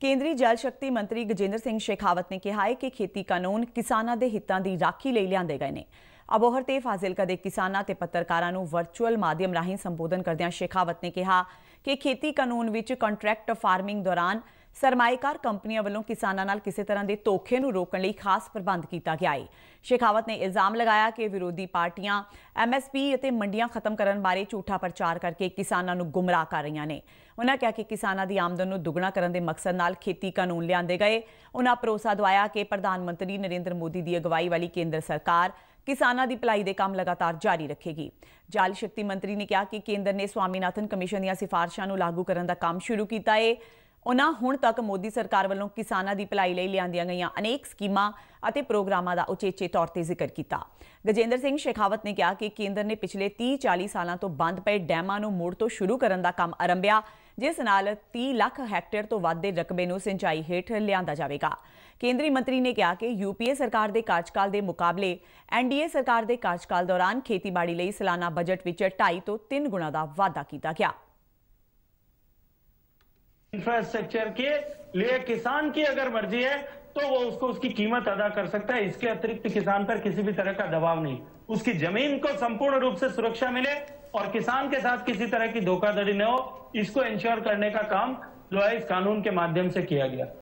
ਕੇਂਦਰੀ ਜਲ ਸ਼ਕਤੀ ਮੰਤਰੀ ਗਜੇਂਦਰ ਸਿੰਘ ਸ਼ੇਖਾਵਤ ਨੇ ਕਿਹਾ ਹੈ ਕਿ ਖੇਤੀ ਕਾਨੂੰਨ ਕਿਸਾਨਾਂ ਦੇ ਹਿੱਤਾਂ ਦੀ ਰਾਖੀ ਲਈ ਲਿਆਂਦੇ ਗਏ ਨੇ ਅਬੋਹਰ ਤੇ ਫਾਜ਼ਿਲਕਾ ਦੇ ਕਿਸਾਨਾਂ ਤੇ ਪੱਤਰਕਾਰਾਂ ਨੂੰ ਵਰਚੁਅਲ ਮਾਧਿਅਮ ਰਾਹੀਂ ਸੰਬੋਧਨ ਕਰਦਿਆਂ ਸ਼ੇਖਾਵਤ ਨੇ ਕਿਹਾ ਕਿ ਖੇਤੀ ਕਾਨੂੰਨ ਵਿੱਚ ਕੰਟਰੈਕਟ ਫਾਰਮਿੰਗ ਦੌਰਾਨ ਸਰਮਾਇਕਾਰ ਕੰਪਨੀਆਂ ਵੱਲੋਂ ਕਿਸਾਨਾਂ ਨਾਲ ਕਿਸੇ ਤਰ੍ਹਾਂ ਦੇ ਧੋਖੇ ਨੂੰ ਰੋਕਣ ਲਈ ਖਾਸ ਪ੍ਰਬੰਧ ਕੀਤਾ ਗਿਆ ਹੈ ਸ਼ੇਖਾਵਤ ਨੇ ਇਲਜ਼ਾਮ ਲਗਾਇਆ ਕਿ ਵਿਰੋਧੀ ਪਾਰਟੀਆਂ ਐਮਐਸਪੀ ਅਤੇ ਮੰਡੀਆਂ ਖਤਮ ਕਰਨ ਬਾਰੇ ਝੂਠਾ ਪ੍ਰਚਾਰ ਕਰਕੇ ਕਿਸਾਨਾਂ ਨੂੰ ਗੁੰਮਰਾਹ ਕਰ ਰਹੀਆਂ ਨੇ ਉਹਨਾਂ ਕਿਹਾ ਕਿ ਕਿਸਾਨਾਂ ਦੀ ਆਮਦਨ ਨੂੰ ਦੁੱਗਣਾ ਕਰਨ ਦੇ ਮਕਸਦ ਨਾਲ ਖੇਤੀ ਕਾਨੂੰਨ ਲਿਆਂਦੇ ਗਏ ਉਹਨਾਂ ਭਰੋਸਾ ਦਵਾਇਆ ਕਿ ਪ੍ਰਧਾਨ ਮੰਤਰੀ ਨਰਿੰਦਰ ਮੋਦੀ ਦੀ ਅਗਵਾਈ ਵਾਲੀ ਕੇਂਦਰ ਸਰਕਾਰ ਕਿਸਾਨਾਂ ਦੀ ਭਲਾਈ ਦੇ ਕੰਮ ਲਗਾਤਾਰ ਜਾਰੀ ਰੱਖੇਗੀ ਜਲ ਸ਼ਕਤੀ ਮੰਤਰੀ ਨੇ ਕਿਹਾ ਕਿ ਕੇਂਦਰ ਨੇ ਸਵਾਮੀਨਾਥਨ ਕਮਿਸ਼ਨ ਦੀਆਂ ਸਿਫਾਰਸ਼ਾਂ ਨੂੰ ਲਾਗੂ ਕਰਨ ਦਾ ਕੰਮ ਸ਼ੁਰੂ ਕੀਤਾ ਹੈ ਉਹਨਾਂ ਹੁਣ ਤੱਕ ਮੋਦੀ ਸਰਕਾਰ ਵੱਲੋਂ ਕਿਸਾਨਾਂ ਦੀ ਭਲਾਈ ਲਈ ਲਿਆਂਦੀਆਂ ਗਈਆਂ ਅਨੇਕ ਸਕੀਮਾਂ ਅਤੇ ਪ੍ਰੋਗਰਾਮਾਂ ਦਾ ਉਚੇਚੇ ਤੌਰ ਤੇ ਜ਼ਿਕਰ ਕੀਤਾ ਗਜੇਂਦਰ ਸਿੰਘ ਸ਼ੇਖਾਵਤ ਨੇ ਕਿਹਾ ਕਿ ਕੇਂਦਰ ਨੇ ਪਿਛਲੇ 30-40 ਸਾਲਾਂ ਤੋਂ ਬੰਦ ਪਏ ਡੈਮਾਂ ਨੂੰ ਮੋੜ ਤੋਂ ਸ਼ੁਰੂ ਕਰਨ ਦਾ ਕੰਮ ਆਰੰਭਿਆ ਜਿਸ ਨਾਲ 30 ਲੱਖ ਹੈਕਟੇਅਰ ਤੋਂ ਵੱਧ ਦੇ ਰਕਬੇ ਨੂੰ ਸਿੰਚਾਈ ਹੇਠ ਲਿਆਂਦਾ ਜਾਵੇਗਾ ਕੇਂਦਰੀ ਮੰਤਰੀ ਨੇ ਕਿਹਾ ਕਿ ਯੂਪੀਏ ਸਰਕਾਰ ਦੇ ਕਾਰਜਕਾਲ ਦੇ ਮੁਕਾਬਲੇ ਐਨਡੀਏ ਸਰਕਾਰ ਦੇ ਕਾਰਜਕਾਲ ਦੌਰਾਨ ਖੇਤੀਬਾੜੀ ਲਈ ਸਾਲਾਨਾ ਬਜਟ ਵਿੱਚ 2.5 ਤੋਂ 3 ਗੁਣਾ ਦਾ ਵਾਧਾ ਕੀਤਾ ਗਿਆ इंफ्रास्ट्रक्चर के लिए किसान की अगर मर्जी है तो वो उसको उसकी कीमत अदा कर सकता है इसके अतिरिक्त किसान पर किसी भी तरह का दबाव नहीं उसकी जमीन को संपूर्ण रूप से सुरक्षा मिले और किसान के साथ किसी तरह की धोखाधड़ी न हो इसको इंश्योर करने का काम जो है इस कानून के माध्यम से किया गया